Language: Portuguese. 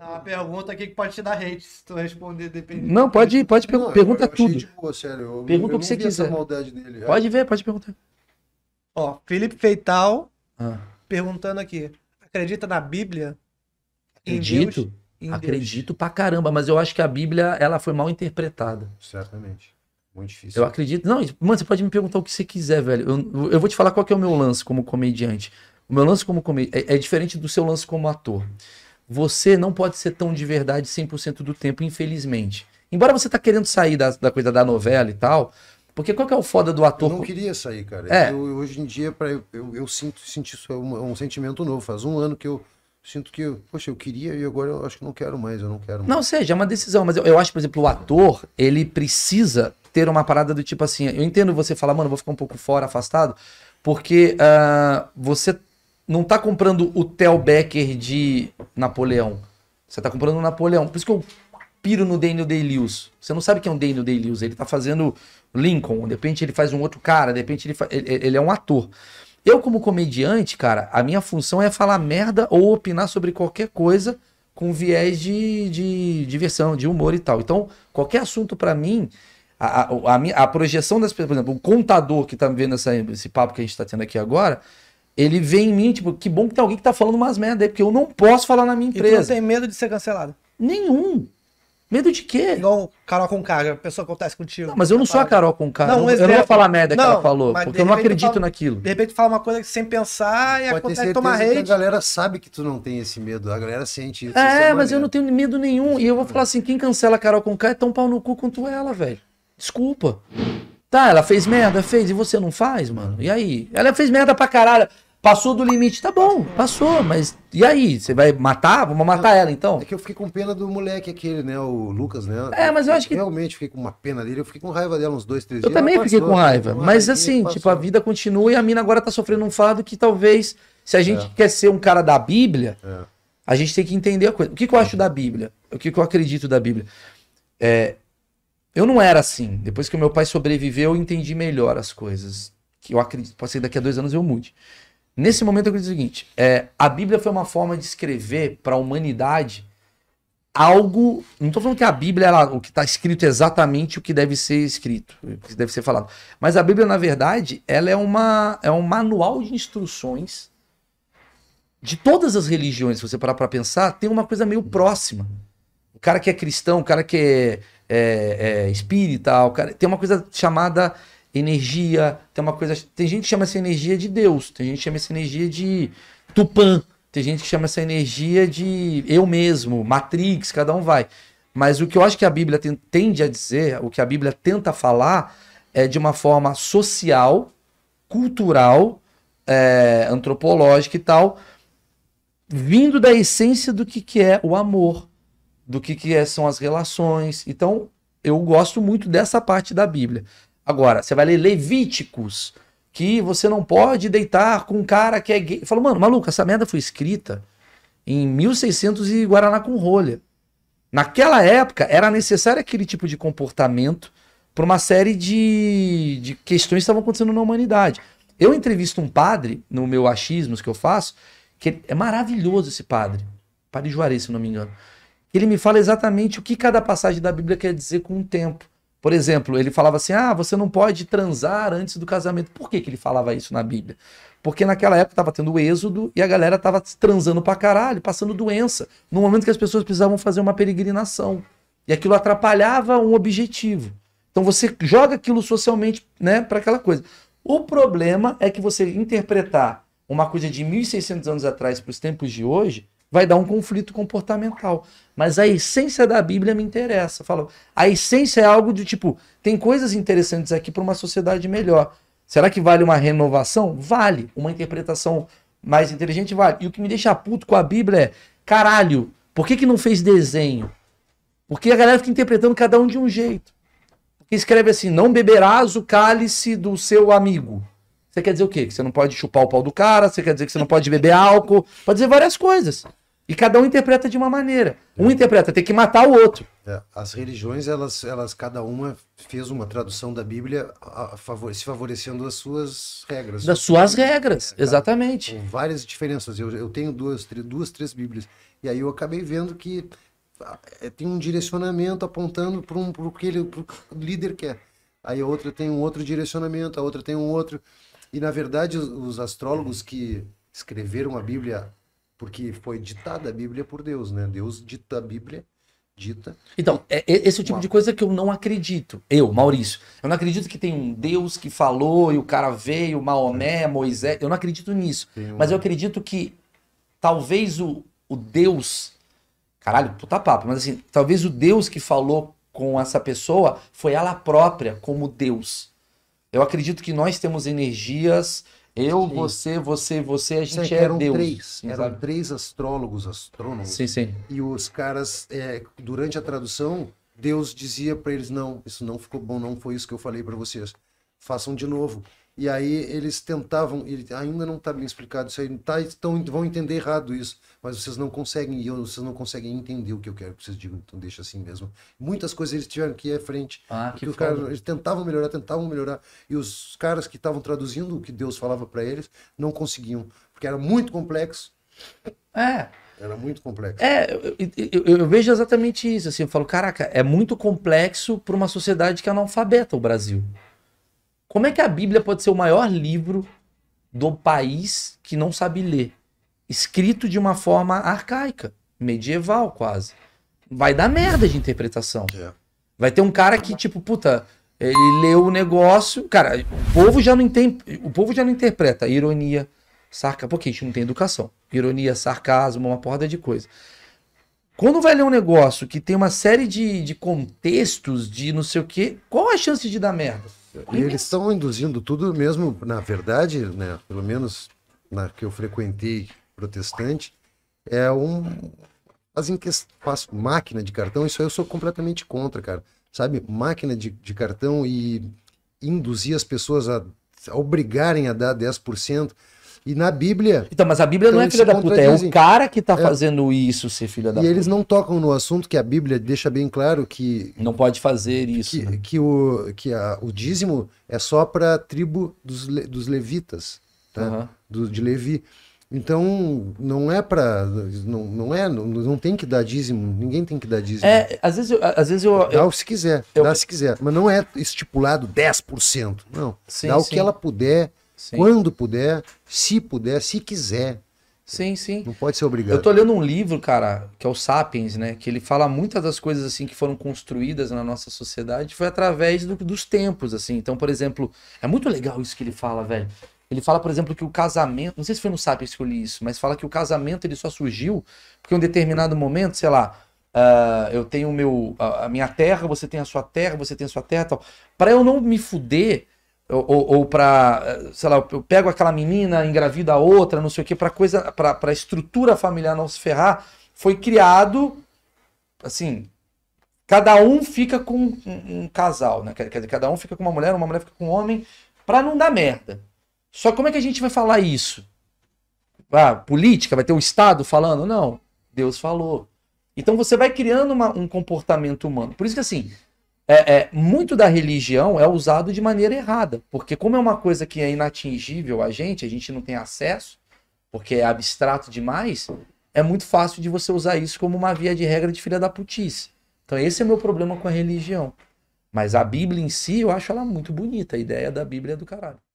É uma pergunta aqui que pode te dar hate se tu responder dependendo. Não, pode, pode per não, pergunta eu, eu tudo. boa, sério. Eu, Pergunta o que você quiser. pode ver, pode perguntar. Ó, Felipe Feital ah. perguntando aqui. Acredita na Bíblia? Acredito. Deus? Acredito Deus. pra caramba, mas eu acho que a Bíblia ela foi mal interpretada. Certamente. Muito difícil. Eu acredito. Não, mano, você pode me perguntar o que você quiser, velho. Eu, eu vou te falar qual é o meu lance como comediante. O meu lance como comediante é, é diferente do seu lance como ator. Hum você não pode ser tão de verdade 100% do tempo, infelizmente. Embora você tá querendo sair da, da coisa da novela e tal, porque qual que é o foda do ator? Eu não queria sair, cara. É. Eu, hoje em dia, pra, eu, eu sinto, sinto isso, é um, é um, sentimento novo. Faz um ano que eu sinto que, eu, poxa, eu queria e agora eu acho que não quero mais, eu não quero mais. Não, seja, é uma decisão, mas eu, eu acho, por exemplo, o ator, ele precisa ter uma parada do tipo assim, eu entendo você falar, mano, vou ficar um pouco fora, afastado, porque uh, você não tá comprando o Tel Becker de Napoleão. Você tá comprando o Napoleão. Por isso que eu piro no Daniel Day-Lewis. Você não sabe quem é o Daniel Day-Lewis. Ele tá fazendo Lincoln. De repente ele faz um outro cara. De repente ele, fa... ele é um ator. Eu, como comediante, cara, a minha função é falar merda ou opinar sobre qualquer coisa com viés de, de diversão, de humor e tal. Então, qualquer assunto para mim, a, a, a, a projeção das pessoas, por exemplo, o contador que tá vendo essa, esse papo que a gente tá tendo aqui agora, ele vê em mim, tipo, que bom que tem alguém que tá falando umas merda aí, porque eu não posso falar na minha empresa. E tu não tem medo de ser cancelado? Nenhum. Medo de quê? Igual Carol com K, a pessoa acontece contigo. Não, mas eu não sou a Carol com K. um eu não é, vou falar merda não, que ela falou, porque eu não acredito fala, naquilo. De repente fala uma coisa sem pensar e Pode acontece ter tomar rede. A galera sabe que tu não tem esse medo, a galera sente isso. É, é mas eu não tenho medo nenhum. E eu vou falar assim: quem cancela a Carol com K é tão pau no cu quanto ela, velho. Desculpa. Tá, ela fez merda, fez, e você não faz, mano? E aí? Ela fez merda pra caralho. Passou do limite, tá bom, passou, mas e aí? Você vai matar? Vamos matar ela então? É que eu fiquei com pena do moleque aquele, né? O Lucas, né? É, mas eu acho que. Realmente fiquei com uma pena dele, eu fiquei com raiva dela uns dois, três eu dias. Eu também fiquei passou, com raiva, mas assim, tipo, a vida continua e a mina agora tá sofrendo um fado que talvez, se a gente é. quer ser um cara da Bíblia, é. a gente tem que entender a coisa. O que, que eu acho da Bíblia? O que, que eu acredito da Bíblia? É, eu não era assim. Depois que o meu pai sobreviveu, eu entendi melhor as coisas. Que eu acredito, pode ser que daqui a dois anos eu mude. Nesse momento eu acredito o seguinte: é, a Bíblia foi uma forma de escrever para a humanidade algo. Não estou falando que a Bíblia, é o que está escrito é exatamente o que deve ser escrito, o que deve ser falado. Mas a Bíblia, na verdade, ela é, uma, é um manual de instruções de todas as religiões. Se você parar para pensar, tem uma coisa meio próxima. O cara que é cristão, o cara que é, é, é espírita, o cara, tem uma coisa chamada energia, tem uma coisa. Tem gente que chama essa energia de Deus, tem gente que chama essa energia de Tupã, tem gente que chama essa energia de eu mesmo, Matrix, cada um vai. Mas o que eu acho que a Bíblia tende a dizer, o que a Bíblia tenta falar, é de uma forma social, cultural, é, antropológica e tal, vindo da essência do que, que é o amor, do que, que é, são as relações. Então, eu gosto muito dessa parte da Bíblia. Agora, você vai ler Levíticos, que você não pode deitar com um cara que é gay. Falou, mano, maluco, essa merda foi escrita em 1600 e Guaraná com rolha. Naquela época, era necessário aquele tipo de comportamento para uma série de, de questões que estavam acontecendo na humanidade. Eu entrevisto um padre, no meu achismos que eu faço, que é maravilhoso esse padre, padre Juarez, se não me engano. Ele me fala exatamente o que cada passagem da Bíblia quer dizer com o tempo. Por exemplo, ele falava assim: ah, você não pode transar antes do casamento. Por que, que ele falava isso na Bíblia? Porque naquela época estava tendo o êxodo e a galera estava transando pra caralho, passando doença, no momento que as pessoas precisavam fazer uma peregrinação. E aquilo atrapalhava um objetivo. Então você joga aquilo socialmente né, para aquela coisa. O problema é que você interpretar uma coisa de 1.600 anos atrás para os tempos de hoje vai dar um conflito comportamental. Mas a essência da Bíblia me interessa. Fala, a essência é algo de tipo, tem coisas interessantes aqui para uma sociedade melhor. Será que vale uma renovação? Vale. Uma interpretação mais inteligente vale. E o que me deixa puto com a Bíblia é, caralho, por que, que não fez desenho? Porque a galera fica interpretando cada um de um jeito. Porque escreve assim, não beberás o cálice do seu amigo. Você quer dizer o quê? Que você não pode chupar o pau do cara, você quer dizer que você não pode beber álcool, pode dizer várias coisas. E cada um interpreta de uma maneira. Um é. interpreta, tem que matar o outro. É. As religiões, elas, elas, cada uma fez uma tradução da Bíblia a, a favor, se favorecendo das suas regras. Das suas regras, é, tá. exatamente. Com várias diferenças. Eu, eu tenho duas, três, duas, três Bíblias. E aí eu acabei vendo que ah, é, tem um direcionamento apontando para um, o que ele, pro líder quer. Aí a outra tem um outro direcionamento, a outra tem um outro. E na verdade, os, astrólogos que escreveram a Bíblia, porque foi ditada a Bíblia por Deus, né? Deus dita a Bíblia Dita. Então, é, é, esse é o tipo Uau. de coisa que eu não acredito. Eu, Maurício. Eu não acredito que tem um Deus que falou e o cara veio, Maomé, Moisés. Eu não acredito nisso. Mas eu acredito que talvez o, o Deus. Caralho, puta papo, mas assim, talvez o Deus que falou com essa pessoa foi ela própria como Deus. Eu acredito que nós temos energias. Eu, sim. você, você, você, a gente é, é eram Deus. Três, eram três astrólogos, astrônomos. Sim, sim. E os caras, é, durante a tradução, Deus dizia para eles: não, isso não ficou bom, não foi isso que eu falei para vocês. Façam de novo. E aí eles tentavam, ele, ainda não está bem explicado isso aí, tá, estão, vão entender errado isso, mas vocês não conseguem, eu, vocês não conseguem entender o que eu quero que vocês digam, então deixa assim mesmo. Muitas coisas eles tiveram que ir à frente, ah, porque que eles tentavam melhorar, tentavam melhorar, e os caras que estavam traduzindo o que Deus falava para eles não conseguiam, porque era muito complexo. É. Era muito complexo. É, eu, eu, eu, vejo exatamente isso. Assim, eu falo, caraca, é muito complexo para uma sociedade que é analfabeta o Brasil. Como é que a Bíblia pode ser o maior livro do país que não sabe ler? Escrito de uma forma arcaica, medieval quase. Vai dar merda de interpretação. É. Vai ter um cara que, tipo, puta, ele leu o negócio. Cara, o povo já não entende. O povo já não interpreta ironia, sarcasmo. Porque a gente não tem educação. Ironia, sarcasmo, uma porrada de coisa. Quando vai ler um negócio que tem uma série de, de contextos, de não sei o quê, qual a chance de dar merda? Eles estão induzindo tudo mesmo, na verdade, né, pelo menos na que eu frequentei protestante, é um fazem que faz máquina de cartão, isso aí eu sou completamente contra, cara. Sabe, máquina de, de cartão e induzir as pessoas a, a obrigarem a dar 10%. E na Bíblia. Então, mas a Bíblia então não é filha da puta, é o cara que está é, fazendo isso ser filha da e puta. E eles não tocam no assunto que a Bíblia deixa bem claro que. Não pode fazer isso. Que, né? que o, que a, o dízimo é só para a tribo dos, dos levitas, tá? Uhum. Do, de Levi. Então, não é para. Não, não é. Não, não, tem que dar dízimo, ninguém tem que dar dízimo. É, às vezes eu. Às vezes eu dá eu, se quiser, eu, dá se quiser. Mas não é estipulado 10%. Não. Sim, dá o sim. que ela puder Sim. Quando puder, se puder, se quiser. Sim, sim. Não pode ser obrigado. Eu tô lendo um livro, cara, que é o Sapiens, né? Que ele fala muitas das coisas, assim, que foram construídas na nossa sociedade foi através do, dos tempos, assim. Então, por exemplo, é muito legal isso que ele fala, velho. Ele fala, por exemplo, que o casamento, não sei se foi no Sapiens que eu li isso, mas fala que o casamento ele só surgiu porque em um determinado momento, sei lá, uh, eu tenho meu, a, a minha terra, você tem a sua terra, você tem a sua terra, tal. Para eu não me fuder, ou, ou, para, sei lá, eu pego aquela menina, engravido a outra, não sei o que, para coisa, para estrutura familiar não se ferrar, foi criado assim, cada um fica com um, um casal, né? Quer dizer, cada um fica com uma mulher, uma mulher fica com um homem, para não dar merda. Só como é que a gente vai falar isso? Ah, política, vai ter o Estado falando? Não, Deus falou. Então você vai criando uma, um comportamento humano. Por isso que assim, é, é, muito da religião é usado de maneira errada, porque como é uma coisa que é inatingível a gente, a gente não tem acesso, porque é abstrato demais, é muito fácil de você usar isso como uma via de regra de filha da putice. Então esse é o meu problema com a religião. Mas a Bíblia em si, eu acho ela muito bonita, a ideia da Bíblia é do caralho.